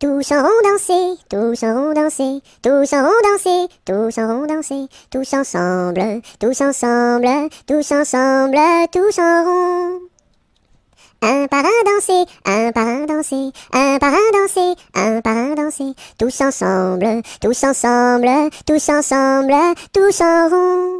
Tous auront rond danser, tous auront rond danser, tous auront rond danser, tous auront rond danser, tous ensemble, tous ensemble, tous ensemble, tous en rond. Un par un danser, un par un danser, un par un danser, un par un danser, tous ensemble, tous ensemble, tous ensemble, tous en rond.